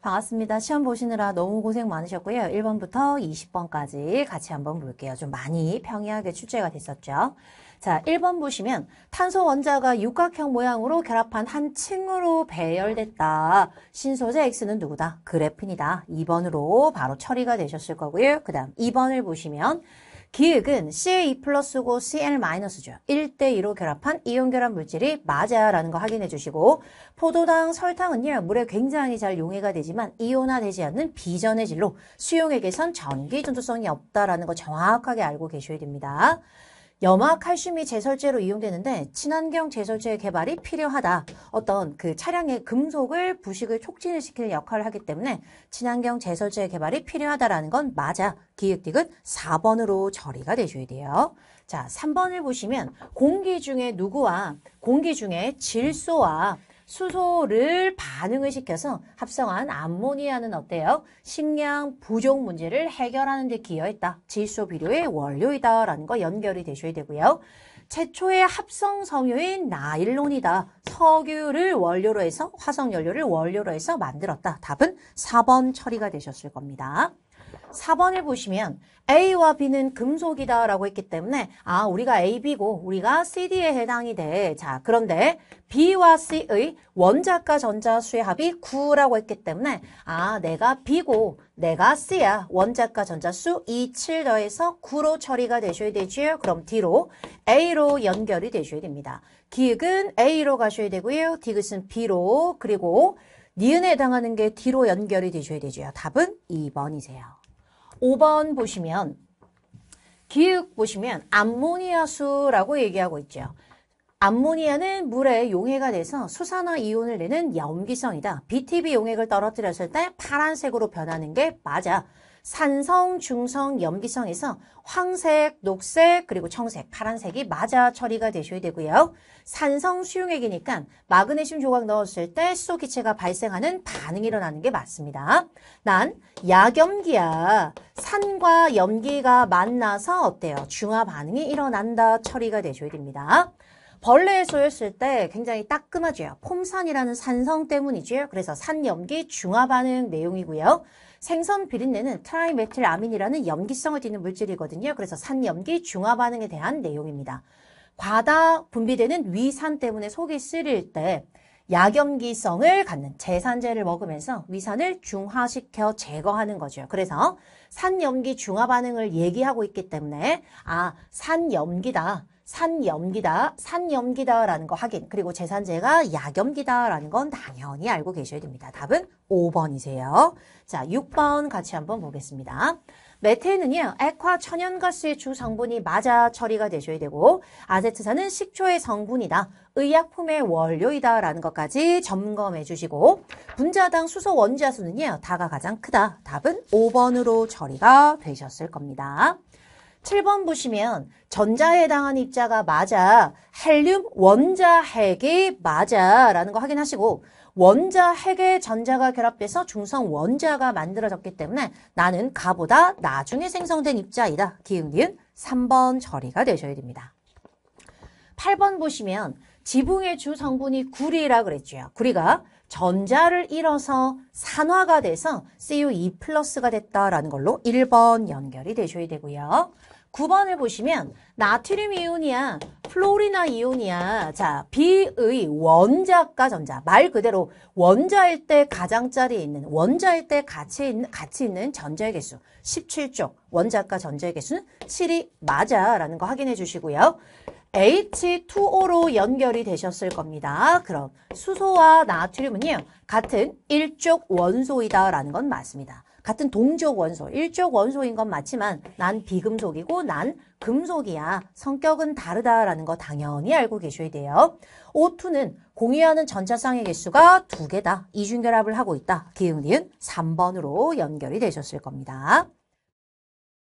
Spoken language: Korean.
반갑습니다. 시험 보시느라 너무 고생 많으셨고요. 1번부터 20번까지 같이 한번 볼게요. 좀 많이 평이하게 출제가 됐었죠. 자, 1번 보시면 탄소 원자가 육각형 모양으로 결합한 한 층으로 배열됐다. 신소재 X는 누구다? 그래핀이다. 2번으로 바로 처리가 되셨을 거고요. 그 다음 2번을 보시면 기획은 CA e 플러스고 CL-죠. 1대2로 결합한 이온결합 물질이 맞아라는 거 확인해 주시고 포도당 설탕은요. 물에 굉장히 잘 용해가 되지만 이온화되지 않는 비전의 질로 수용액에선 전기 전도성이 없다라는 거 정확하게 알고 계셔야 됩니다. 염화 칼슘이 제설제로 이용되는데 친환경 제설제 의 개발이 필요하다. 어떤 그 차량의 금속을 부식을 촉진을 시키는 역할을 하기 때문에 친환경 제설제 의 개발이 필요하다라는 건 맞아. 기획딕은 4번으로 처리가 되줘야 돼요. 자, 3번을 보시면 공기 중에 누구와 공기 중에 질소와 수소를 반응을 시켜서 합성한 암모니아는 어때요? 식량 부족 문제를 해결하는 데 기여했다. 질소 비료의 원료이다 라는 거 연결이 되셔야 되고요. 최초의 합성 섬유인 나일론이다. 석유를 원료로 해서 화석 연료를 원료로 해서 만들었다. 답은 4번 처리가 되셨을 겁니다. 4번을 보시면 A와 B는 금속이다 라고 했기 때문에 아 우리가 AB고 우리가 CD에 해당이 돼. 자 그런데 B와 C의 원자과 전자수의 합이 9라고 했기 때문에 아 내가 B고 내가 C야 원자과 전자수 2, 7 더해서 9로 처리가 되셔야 되지요. 그럼 D로 A로 연결이 되셔야 됩니다. 기획은 A로 가셔야 되고요. 디귿은 B로 그리고 니은에 해당하는 게 D로 연결이 되셔야 되죠. 답은 2번이세요. 5번 보시면 기육 보시면 암모니아수라고 얘기하고 있죠. 암모니아는 물에 용해가 돼서 수산화 이온을 내는 염기성이다. BTB 용액을 떨어뜨렸을 때 파란색으로 변하는 게 맞아. 산성, 중성, 염기성에서 황색, 녹색, 그리고 청색, 파란색이 맞아 처리가 되셔야 되고요. 산성 수용액이니까 마그네슘 조각 넣었을 때 수소 기체가 발생하는 반응이 일어나는 게 맞습니다. 난야염기야 산과 염기가 만나서 어때요? 중화 반응이 일어난다 처리가 되줘야 됩니다. 벌레에 쏘였을 때 굉장히 따끔하죠. 폼산이라는 산성 때문이죠. 그래서 산염기 중화 반응 내용이고요. 생선 비린내는 트라이메틸아민이라는 염기성을 띠는 물질이거든요. 그래서 산염기 중화 반응에 대한 내용입니다. 과다 분비되는 위산 때문에 속이 쓰릴 때 약염기성을 갖는 제산제를 먹으면서 위산을 중화시켜 제거하는 거죠. 그래서 산염기 중화 반응을 얘기하고 있기 때문에 아 산염기다. 산염기다, 산염기다라는 거 확인. 그리고 재산제가 약염기다라는 건 당연히 알고 계셔야 됩니다. 답은 5번이세요. 자, 6번 같이 한번 보겠습니다. 메테는요 액화 천연가스의 주 성분이 맞아 처리가 되셔야 되고 아세트산은 식초의 성분이다. 의약품의 원료이다 라는 것까지 점검해 주시고 분자당 수소 원자수는요 다가 가장 크다. 답은 5번으로 처리가 되셨을 겁니다. 7번 보시면 전자에 해당한 입자가 맞아, 헬륨 원자 핵이 맞아 라는 거 확인하시고 원자 핵에 전자가 결합돼서 중성 원자가 만들어졌기 때문에 나는 가보다 나중에 생성된 입자이다. 기운 기운 3번 처리가 되셔야 됩니다. 8번 보시면 지붕의 주 성분이 구리라 그랬죠. 구리가 전자를 잃어서 산화가 돼서 CU2 플러스가 됐다라는 걸로 1번 연결이 되셔야 되고요. 9번을 보시면 나트륨 이온이야, 플로리나 이온이야. 자, B의 원자가 전자. 말 그대로 원자일 때 가장자리에 있는 원자일 때 같이 있는 같이 있는 전자의 개수 17쪽. 원자가 전자의 개수는 7이 맞아라는 거 확인해 주시고요. H2O로 연결이 되셨을 겁니다. 그럼 수소와 나트륨은요. 같은 1쪽 원소이다라는 건 맞습니다. 같은 동적 원소, 일적 원소인 건 맞지만 난 비금속이고 난 금속이야. 성격은 다르다라는 거 당연히 알고 계셔야 돼요. O2는 공유하는 전자쌍의 개수가 두 개다. 이중결합을 하고 있다. 기응, 니은 3번으로 연결이 되셨을 겁니다.